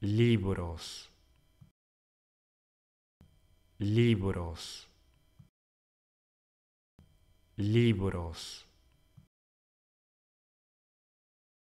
libros, libros, libros.